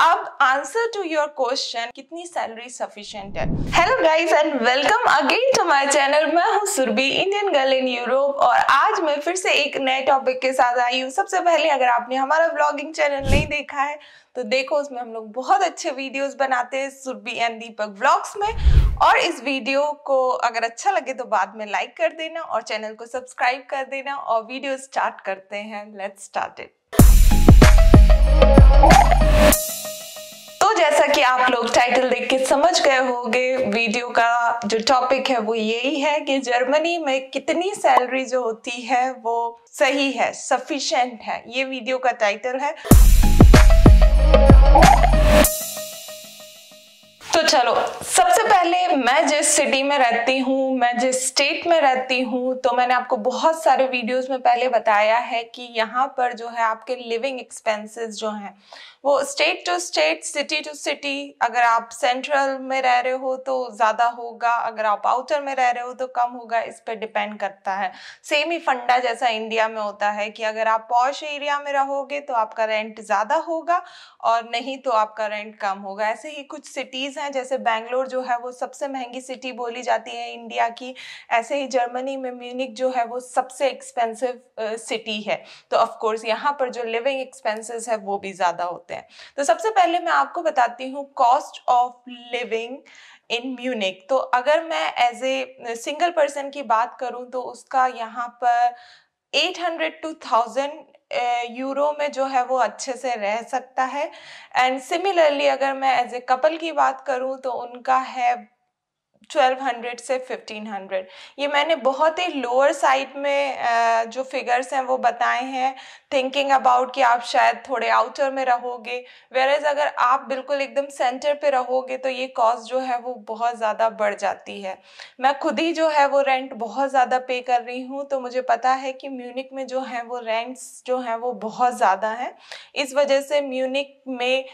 अब answer to your question कितनी salary sufficient है hello guys and welcome again to my channel मैं हूं Surabhi Indian girl in Europe और आज मैं फिर से एक नए टॉपिक के साथ आई हूं सबसे पहले अगर आपने हमारा ब्लॉगिंग चैनल नहीं देखा है तो देखो उसमें हम लोग बहुत अच्छे वीडियोस बनाते हैं सुरभि एंड दीपक ब्लॉग्स में और इस वीडियो को अगर अच्छा लगे तो बाद में लाइक कर देना और चैनल को सब्सक्राइब कर देना और वीडियो स्टार्ट करते हैं लेट्स स्टार्ट इट आप लोग टाइटल देख के समझ गए होंगे वीडियो का जो टॉपिक है वो यही है कि जर्मनी में कितनी सैलरी जो होती है वो सही है सफिशेंट है ये वीडियो का टाइटल है तो चलो सबसे पहले मैं जिस सिटी में रहती हूँ मैं जिस स्टेट में रहती हूँ तो मैंने आपको बहुत सारे वीडियोस में पहले बताया है कि यहाँ पर जो है आपके लिविंग एक्सपेंसेस जो हैं वो state to state city to city अगर आप सेंट्रल में रह रहे हो तो ज़्यादा होगा अगर आप आउटर में रह रहे हो तो कम होगा इस पर डिपेंड करता है सेम ही फंडा जैसा इंडिया में होता है कि अगर आप पॉश एरिया में रहोगे तो आपका रेंट ज़्यादा होगा और नहीं तो आपका रेंट कम होगा ऐसे ही कुछ सिटीज़ हैं हैं जैसे बैंगलोर जो है वो सबसे महंगी सिटी बोली जाती है इंडिया की ऐसे ही जर्मनी में म्यूनिक जो है वो सबसे एक्सपेंसिव सिटी है तो ऑफकोर्स यहाँ पर जो लिविंग एक्सपेंसेस है वो भी ज़्यादा होते हैं तो सबसे पहले मैं आपको बताती हूँ cost of living in Munich तो अगर मैं एज ए सिंगल पर्सन की बात करूँ तो उसका यहाँ पर 800 हंड्रेड टू थाउजेंड यूरो में जो है वो अच्छे से रह सकता है एंड सिमिलरली अगर मैं एज ए कपल की बात करूँ तो उनका है 1200 से 1500 ये मैंने बहुत ही लोअर साइड में जो फिगर्स हैं वो बताए हैं थिंकिंग अबाउट कि आप शायद थोड़े आउटर में रहोगे वेर एज अगर आप बिल्कुल एकदम सेंटर पे रहोगे तो ये कॉस्ट जो है वो बहुत ज़्यादा बढ़ जाती है मैं खुद ही जो है वो रेंट बहुत ज़्यादा पे कर रही हूँ तो मुझे पता है कि म्यूनिक में जो हैं वो रेंट्स जो हैं वो बहुत ज़्यादा हैं इस वजह से म्यूनिक में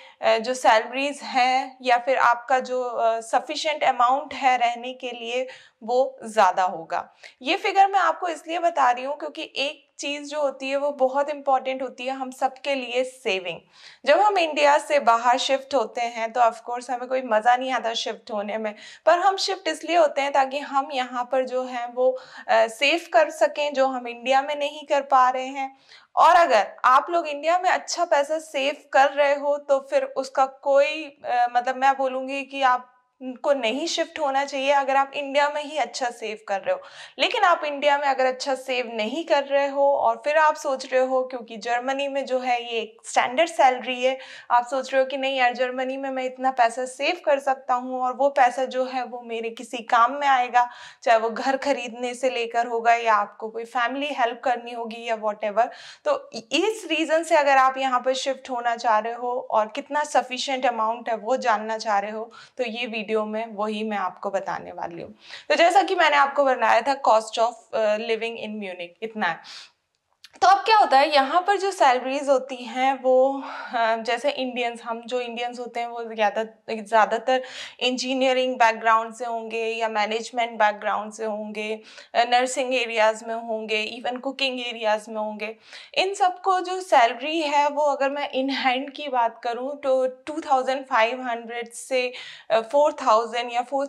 जो सैलरीज हैं या फिर आपका जो सफिशेंट अमाउंट है रहने के लिए वो ज़्यादा होगा ये फिगर मैं आपको इसलिए बता रही हूँ क्योंकि एक चीज़ जो होती है वो बहुत इंपॉर्टेंट होती है हम सबके लिए सेविंग जब हम इंडिया से बाहर शिफ्ट होते हैं तो ऑफकोर्स हमें कोई मज़ा नहीं आता शिफ्ट होने में पर हम शिफ्ट इसलिए होते हैं ताकि हम यहाँ पर जो है वो सेव कर सकें जो हम इंडिया में नहीं कर पा रहे हैं और अगर आप लोग इंडिया में अच्छा पैसा सेव कर रहे हो तो फिर उसका कोई आ, मतलब मैं बोलूंगी कि आप को नहीं शिफ्ट होना चाहिए अगर आप इंडिया में ही अच्छा सेव कर रहे हो लेकिन आप इंडिया में अगर अच्छा सेव नहीं कर रहे हो और फिर आप सोच रहे हो क्योंकि जर्मनी में जो है ये एक स्टैंडर्ड सैलरी है आप सोच रहे हो कि नहीं यार जर्मनी में मैं इतना पैसा सेव कर सकता हूँ और वो पैसा जो है वो मेरे किसी काम में आएगा चाहे वो घर खरीदने से लेकर होगा या आपको कोई फैमिली हेल्प करनी होगी या वॉट तो इस रीज़न से अगर आप यहाँ पर शिफ्ट होना चाह रहे हो और कितना सफिशेंट अमाउंट है वो जानना चाह रहे हो तो ये वीडियो वीडियो में वही मैं आपको बताने वाली हूँ तो जैसा कि मैंने आपको बनाया था cost of living in Munich इतना है तो अब क्या होता है यहाँ पर जो सैलरीज होती हैं वो जैसे इंडियंस हम जो इंडियंस होते हैं वो ज़्यादा ज़्यादातर इंजीनियरिंग बैकग्राउंड से होंगे या मैनेजमेंट बैकग्राउंड से होंगे नर्सिंग एरियाज़ में होंगे इवन कुकिंग एरियाज़ में होंगे इन सबको जो सैलरी है वो अगर मैं इन हैंड की बात करूँ तो टू से फोर या फोर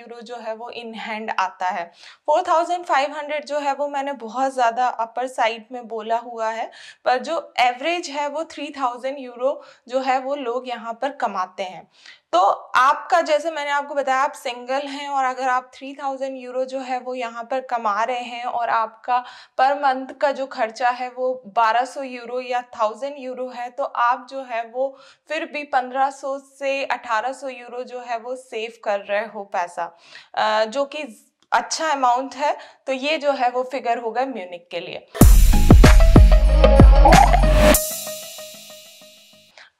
यूरो जो है वो इन हैंड आता है फोर जो है वो मैंने बहुत ज़्यादा अपर साइड में बोला हुआ है पर जो एवरेज है वो थ्री थाउजेंड यूरो जो है वो लोग यहाँ पर कमाते हैं तो आपका जैसे मैंने आपको बताया आप सिंगल हैं और अगर आप थ्री थाउजेंड यूरो जो है वो यहाँ पर कमा रहे हैं और आपका पर मंथ का जो खर्चा है वो बारह सौ यूरो या थाउजेंड यूरो है तो आप जो है वो फिर भी पंद्रह सौ से अठारह सौ यूरो जो है वो सेव कर रहे हो पैसा जो कि अच्छा अमाउंट है तो ये जो है वो फिगर होगा म्यूनिक के लिए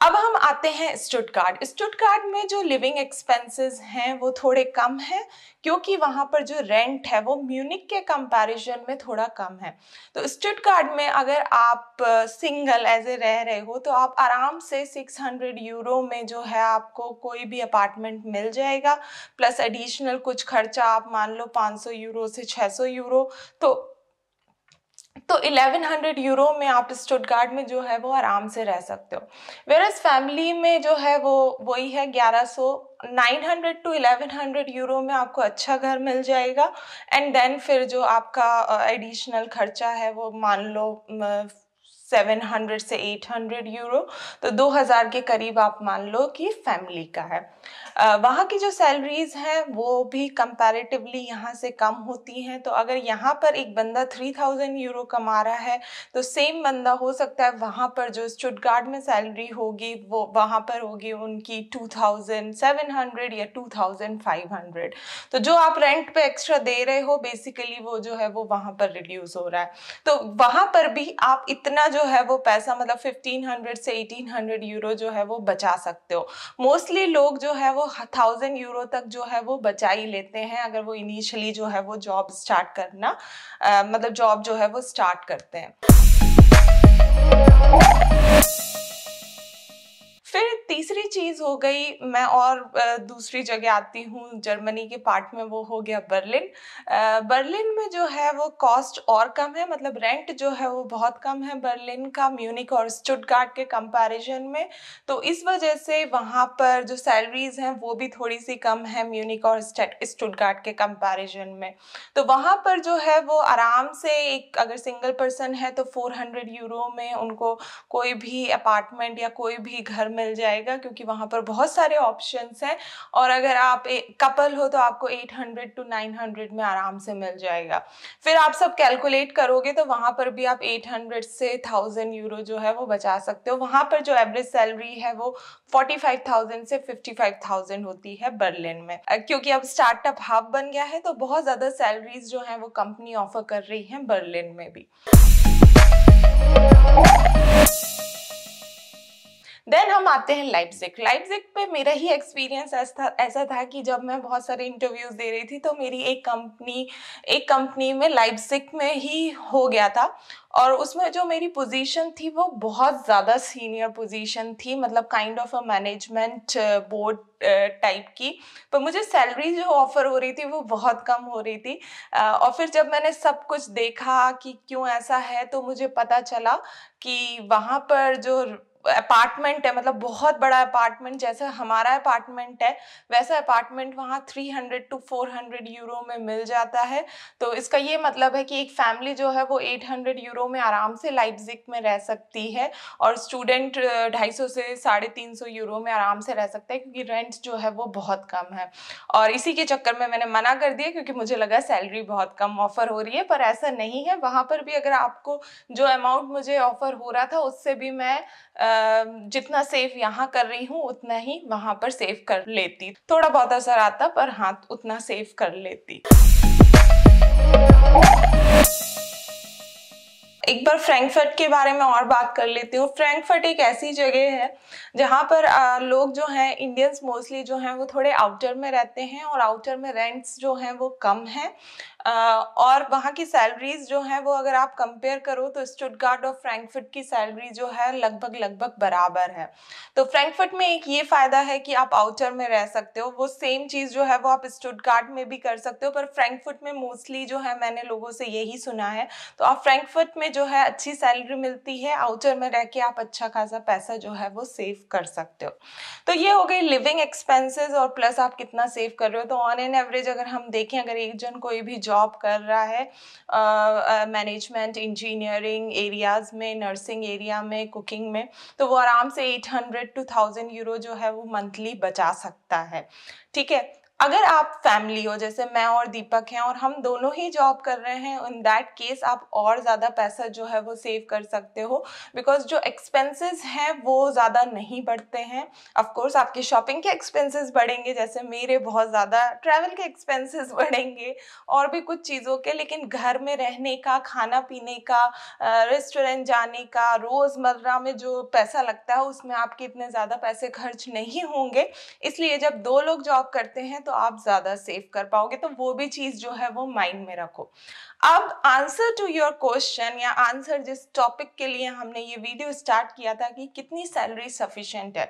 अब हम आते हैं स्टुटगार्ड कार्ड में जो लिविंग एक्सपेंसेस हैं वो थोड़े कम हैं क्योंकि वहाँ पर जो रेंट है वो म्यूनिक के कंपैरिजन में थोड़ा कम है तो कार्ड में अगर आप सिंगल एज ए रह रहे हो तो आप आराम से 600 यूरो में जो है आपको कोई भी अपार्टमेंट मिल जाएगा प्लस एडिशनल कुछ खर्चा आप मान लो 500 यूरो से 600 यूरो तो तो 1100 यूरो में आप स्टुटगार्ड में जो है वो आराम से रह सकते हो वेर फैमिली में जो है वो वही है 1100 हंड्रेड टू 1100 यूरो में आपको अच्छा घर मिल जाएगा एंड देन फिर जो आपका एडिशनल खर्चा है वो मान लो 700 से 800 यूरो तो 2000 के करीब आप मान लो कि फैमिली का है वहाँ की जो सैलरीज़ हैं वो भी कंपैरेटिवली यहाँ से कम होती हैं तो अगर यहाँ पर एक बंदा 3000 यूरो कमा रहा है तो सेम बंदा हो सकता है वहाँ पर जो स्टुटगार्ड में सैलरी होगी वो वहाँ पर होगी उनकी 2700 या 2500 तो जो आप रेंट पे एक्स्ट्रा दे रहे हो बेसिकली वो जो है वो वहाँ पर रिड्यूस हो रहा है तो वहाँ पर भी आप इतना जो जो है वो पैसा मतलब 1500 से 1800 यूरो जो है वो बचा सकते हो मोस्टली लोग जो है वो थाउजेंड यूरो तक जो है वो बचा ही लेते हैं अगर वो इनिशियली जो है वो जॉब स्टार्ट करना आ, मतलब जॉब जो है वो स्टार्ट करते हैं फिर तीसरी चीज हो गई मैं और दूसरी जगह आती हूँ जर्मनी के पार्ट में वो हो गया बर्लिन बर्लिन में जो है वो कॉस्ट और कम है मतलब रेंट जो है वो बहुत कम है बर्लिन का म्यूनिक और स्टुटगार्ट के कंपैरिजन में तो इस वजह से वहाँ पर जो सैलरीज हैं वो भी थोड़ी सी कम है म्यूनिक और स्टुटगार्ट के कंपेरिजन में तो वहाँ पर जो है वो आराम से एक अगर सिंगल पर्सन है तो फोर यूरो में उनको कोई भी अपार्टमेंट या कोई भी घर मिल जाएगा जाएगा क्योंकि वहाँ पर बहुत सारे ऑप्शंस हैं और अगर आप कपल हो तो आपको 800 टू 900 में आराम से मिल जाएगा फिर आप सब कैलकुलेट करोगे तो वहाँ पर भी आप 800 से 1000 यूरो जो है वो बचा सकते हो वहाँ पर जो एवरेज सैलरी है वो 45,000 से 55,000 होती है बर्लिन में क्योंकि अब स्टार्टअप हब बन गया है तो बहुत ज़्यादा सैलरीज जो हैं वो कंपनी ऑफर कर रही हैं बर्लिन में भी देन हम आते हैं लाइपजिक लाइपजिक पे मेरा ही एक्सपीरियंस ऐसा ऐसा था कि जब मैं बहुत सारे इंटरव्यूज़ दे रही थी तो मेरी एक कंपनी एक कंपनी में लाइपजिक में ही हो गया था और उसमें जो मेरी पोजीशन थी वो बहुत ज़्यादा सीनियर पोजीशन थी मतलब kind of a management board type की पर मुझे सैलरी जो ऑफ़र हो रही थी वो बहुत कम हो रही थी uh, और फिर जब मैंने सब कुछ देखा कि क्यों ऐसा है तो मुझे पता चला कि वहाँ पर जो अपार्टमेंट है मतलब बहुत बड़ा अपार्टमेंट जैसे हमारा अपार्टमेंट है वैसा अपार्टमेंट वहाँ 300 टू 400 यूरो में मिल जाता है तो इसका ये मतलब है कि एक फैमिली जो है वो 800 यूरो में आराम से लाइट में रह सकती है और स्टूडेंट 250 से साढ़े तीन यूरो में आराम से रह सकते हैं क्योंकि रेंट जो है वो बहुत कम है और इसी के चक्कर में मैंने मना कर दिया क्योंकि मुझे लगा सैलरी बहुत कम ऑफर हो रही है पर ऐसा नहीं है वहाँ पर भी अगर आपको जो अमाउंट मुझे ऑफर हो रहा था उससे भी मैं जितना सेव यहाँ कर रही हूँ उतना ही वहां पर सेव कर लेती थोड़ा बहुत असर आता पर हाथ उतना सेव कर लेती एक बार फ्रैंकफर्ट के बारे में और बात कर लेती हूँ फ्रैंकफर्ट एक ऐसी जगह है जहाँ पर लोग जो हैं इंडियंस मोस्टली जो हैं वो थोड़े आउटर में रहते हैं और आउटर में रेंट्स जो हैं वो कम हैं और वहाँ की सैलरीज जो हैं वो अगर आप कंपेयर करो तो स्टुटगार्ड और फ्रैंकफर्ट की सैलरी जो है लगभग लगभग बराबर है तो फ्रैंकफर्ट में एक ये फ़ायदा है कि आप आउटर में रह सकते हो वो सेम चीज़ जो है वो आप स्टुटगार्ड में भी कर सकते हो पर फ्रैंकफर्ट में मोस्टली जो है मैंने लोगों से यही सुना है तो आप फ्रैंकफर्ट में जो है अच्छी सैलरी मिलती है आउटर में रह के आप अच्छा खासा पैसा जो है वो सेव कर सकते हो तो ये हो गई लिविंग एक्सपेंसेस और प्लस आप कितना सेव कर रहे हो तो ऑन एन एवरेज अगर हम देखें अगर एक जन कोई भी जॉब जॉब कर रहा है मैनेजमेंट इंजीनियरिंग एरियाज़ में नर्सिंग एरिया में कुकिंग में तो वो आराम से 800 टू 1000 यूरो जो है वो मंथली बचा सकता है ठीक है अगर आप फैमिली हो जैसे मैं और दीपक हैं और हम दोनों ही जॉब कर रहे हैं इन दैट केस आप और ज़्यादा पैसा जो है वो सेव कर सकते हो बिकॉज जो एक्सपेंसेस हैं वो ज़्यादा नहीं बढ़ते हैं ऑफकोर्स आपके शॉपिंग के एक्सपेंसेस बढ़ेंगे जैसे मेरे बहुत ज़्यादा ट्रैवल के एक्सपेंसेस बढ़ेंगे और भी कुछ चीज़ों के लेकिन घर में रहने का खाना पीने का रेस्टोरेंट जाने का रोज़मर्रा में जो पैसा लगता है उसमें आपके इतने ज़्यादा पैसे खर्च नहीं होंगे इसलिए जब दो लोग जॉब करते हैं तो तो आप ज़्यादा सेव कर पाओगे तो वो भी चीज़ जो है वो माइंड में रखो अब आंसर टू योर क्वेश्चन या आंसर जिस टॉपिक के लिए हमने ये वीडियो स्टार्ट किया था कि कितनी सैलरी सफिशेंट है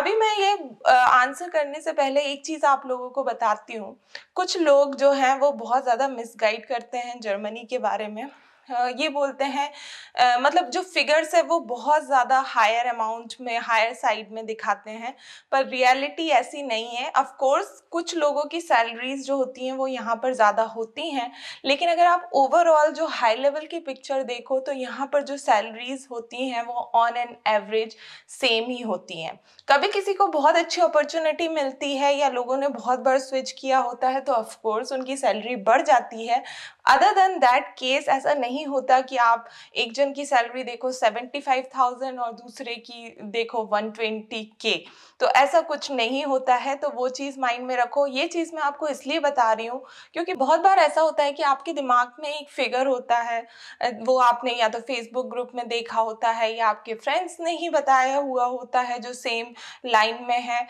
अभी मैं ये आंसर करने से पहले एक चीज़ आप लोगों को बताती हूँ कुछ लोग जो हैं वो बहुत ज़्यादा मिसगाइड करते हैं जर्मनी के बारे में ये बोलते हैं मतलब जो फिगर्स है वो बहुत ज़्यादा हायर अमाउंट में हायर साइड में दिखाते हैं पर रियलिटी ऐसी नहीं है ऑफ कोर्स कुछ लोगों की सैलरीज जो होती हैं वो यहाँ पर ज़्यादा होती हैं लेकिन अगर आप ओवरऑल जो हाई लेवल की पिक्चर देखो तो यहाँ पर जो सैलरीज होती हैं वो ऑन एन एवरेज सेम ही होती हैं कभी किसी को बहुत अच्छी अपॉर्चुनिटी मिलती है या लोगों ने बहुत बार स्विच किया होता है तो ऑफकोर्स उनकी सैलरी बढ़ जाती है अदर देन दैट केस ऐसा नहीं नहीं होता कि आप एक जन की सैलरी देखो सेवेंटी फाइव थाउजेंड और दूसरे की देखो वन ट्वेंटी के तो ऐसा कुछ नहीं होता है तो वो चीज़ माइंड में रखो ये चीज़ मैं आपको इसलिए बता रही हूँ क्योंकि बहुत बार ऐसा होता है कि आपके दिमाग में एक फिगर होता है वो आपने या तो फेसबुक ग्रुप में देखा होता है या आपके फ्रेंड्स ने ही बताया हुआ होता है जो सेम लाइन में है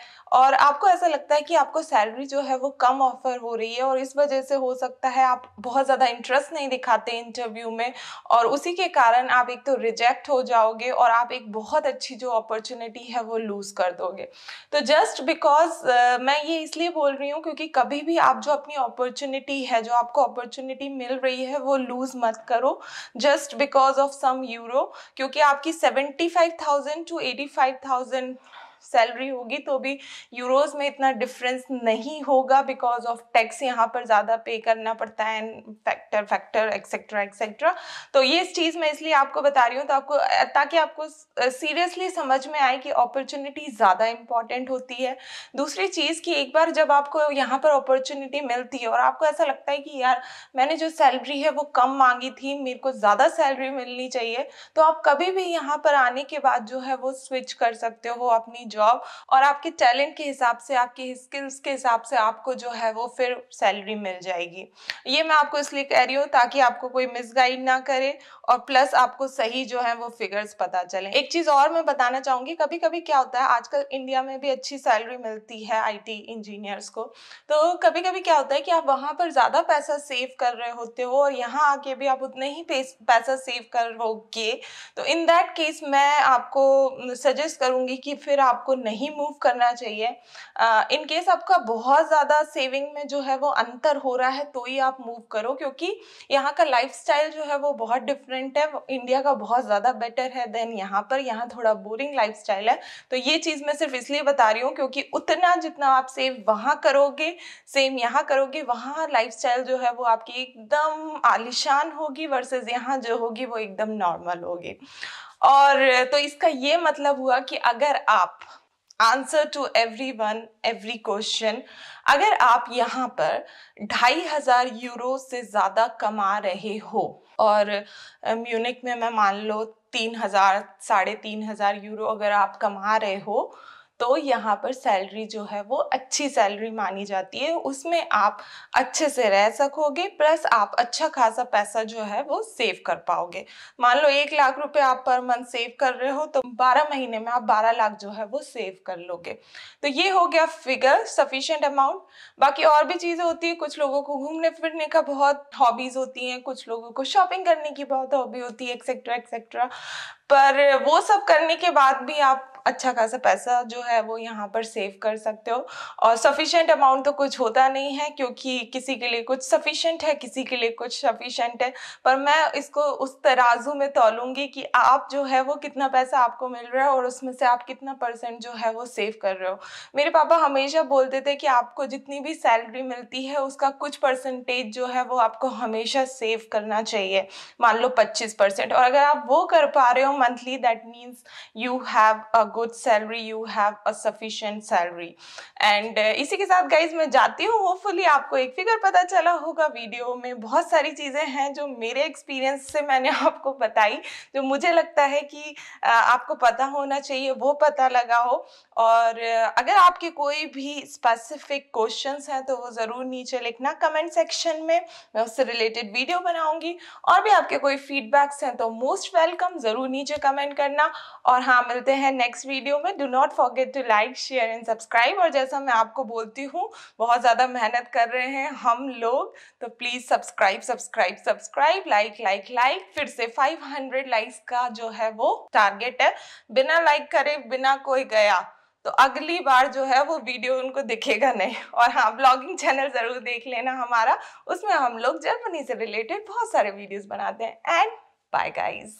और आपको ऐसा लगता है कि आपको सैलरी जो है वो कम ऑफर हो रही है और इस वजह से हो सकता है आप बहुत ज़्यादा इंटरेस्ट नहीं दिखाते इंटरव्यू इंटरव्यू में और उसी के कारण आप एक तो रिजेक्ट हो जाओगे और आप एक बहुत अच्छी जो अपॉर्चुनिटी है वो लूज़ कर दोगे तो जस्ट बिकॉज uh, मैं ये इसलिए बोल रही हूँ क्योंकि कभी भी आप जो अपनी अपॉर्चुनिटी है जो आपको अपॉर्चुनिटी मिल रही है वो लूज़ मत करो just because of some euro क्योंकि आपकी seventy five thousand to eighty five thousand salary होगी तो भी यूरोज़ में इतना डिफरेंस नहीं होगा बिकॉज ऑफ टैक्स यहाँ पर ज़्यादा पे करना पड़ता है फैक्टर फैक्टर एक्सेट्रा एक्सेट्रा तो ये इस चीज़ मैं इसलिए आपको बता रही हूँ तो आपको ताकि आपको सीरियसली समझ में आए कि अपॉर्चुनिटी ज़्यादा इंपॉर्टेंट होती है दूसरी चीज़ कि एक बार जब आपको यहाँ पर अपॉर्चुनिटी मिलती है और आपको ऐसा लगता है कि यार मैंने जो सैलरी है वो कम मांगी थी मेरे को ज़्यादा सैलरी मिलनी चाहिए तो आप कभी भी यहाँ पर आने के बाद जो है वो स्विच कर सकते हो अपनी जॉब जॉब और आपके टैलेंट के हिसाब से आपके स्किल्स के हिसाब से आपको जो है वो फिर सैलरी मिल जाएगी ये मैं आपको इसलिए कह रही हूँ ताकि आपको कोई मिसगाइड ना करे और प्लस आपको सही जो है वो फिगर्स पता चले एक चीज़ और मैं बताना चाहूंगी कभी कभी क्या होता है आजकल इंडिया में भी अच्छी सैलरी मिलती है आईटी इंजीनियर्स को तो कभी कभी क्या होता है कि आप वहाँ पर ज़्यादा पैसा सेव कर रहे होते हो और यहाँ आके भी आप उतने ही पैसा सेव करोगे तो इन दैट केस मैं आपको सजेस्ट करूँगी कि फिर आपको आपको नहीं मूव करना चाहिए इन केस आपका बहुत ज़्यादा सेविंग में जो है वो अंतर हो रहा है तो ही आप मूव करो क्योंकि यहाँ का लाइफ जो है वो बहुत डिफरेंट है इंडिया का बहुत ज़्यादा बेटर है देन यहाँ पर यहाँ थोड़ा बोरिंग लाइफ है तो ये चीज़ मैं सिर्फ इसलिए बता रही हूँ क्योंकि उतना जितना आप सेव वहाँ करोगे सेम यहाँ करोगे वहाँ लाइफ जो है वो आपकी एकदम आलिशान होगी वर्सेज यहाँ जो होगी वो एकदम नॉर्मल होगी और तो इसका ये मतलब हुआ कि अगर आप answer to every one every question अगर आप यहाँ पर ढाई हज़ार यूरो से ज़्यादा कमा रहे हो और म्यूनिक में मैं मान लो तीन हज़ार साढ़े तीन हज़ार यूरो अगर आप कमा रहे हो तो यहाँ पर सैलरी जो है वो अच्छी सैलरी मानी जाती है उसमें आप अच्छे से रह सकोगे प्लस आप अच्छा खासा पैसा जो है वो सेव कर पाओगे मान लो एक लाख रुपए आप पर मंथ सेव कर रहे हो तो बारह महीने में आप बारह लाख जो है वो सेव कर लोगे तो ये हो गया फिगर सफिशेंट अमाउंट बाकी और भी चीज़ें होती है कुछ लोगों को घूमने फिरने का बहुत हॉबीज़ होती हैं कुछ लोगों को शॉपिंग करने की बहुत हॉबी होती है एक्सेट्रा एक्सेट्रा पर वो सब करने के बाद भी आप अच्छा खासा पैसा जो है वो यहाँ पर सेव कर सकते हो और सफिशेंट अमाउंट तो कुछ होता नहीं है क्योंकि किसी के लिए कुछ सफिशेंट है किसी के लिए कुछ सफिशेंट है पर मैं इसको उस तराजू में तोलूँगी कि आप जो है वो कितना पैसा आपको मिल रहा है और उसमें से आप कितना परसेंट जो है वो सेव कर रहे हो मेरे पापा हमेशा बोलते थे कि आपको जितनी भी सैलरी मिलती है उसका कुछ परसेंटेज जो है वो आपको हमेशा सेव करना चाहिए मान लो पच्चीस परसेंट और अगर आप वो कर पा रहे हो monthly that means you have a good salary you have a sufficient salary and इसी के साथ गाइज मैं जाती हूँ होपफुली आपको एक फिगर पता चला होगा वीडियो में बहुत सारी चीज़ें हैं जो मेरे एक्सपीरियंस से मैंने आपको बताई जो मुझे लगता है कि uh, आपको पता होना चाहिए वो पता लगा हो और uh, अगर आपके कोई भी स्पेसिफिक क्वेश्चंस हैं तो वो ज़रूर नीचे लिखना कमेंट सेक्शन में मैं उससे रिलेटेड वीडियो बनाऊंगी और भी आपके कोई फीडबैक्स हैं तो मोस्ट वेलकम ज़रूर नीचे कमेंट करना और हाँ मिलते हैं नेक्स्ट नेक्स्ट वीडियो में do not forget to like share and subscribe और जैसा मैं आपको बोलती हूँ बहुत ज़्यादा मेहनत कर रहे हैं हम लोग तो please subscribe subscribe subscribe like like like फिर से 500 लाइक्स का जो है वो टारगेट है बिना लाइक करे बिना कोई गया तो अगली बार जो है वो वीडियो उनको दिखेगा नहीं और हाँ ब्लॉगिंग चैनल ज़रूर देख लेना हमारा उसमें हम लोग जर्मनी से रिलेटेड बहुत सारे वीडियोज़ बनाते हैं एंड बाय गाइज़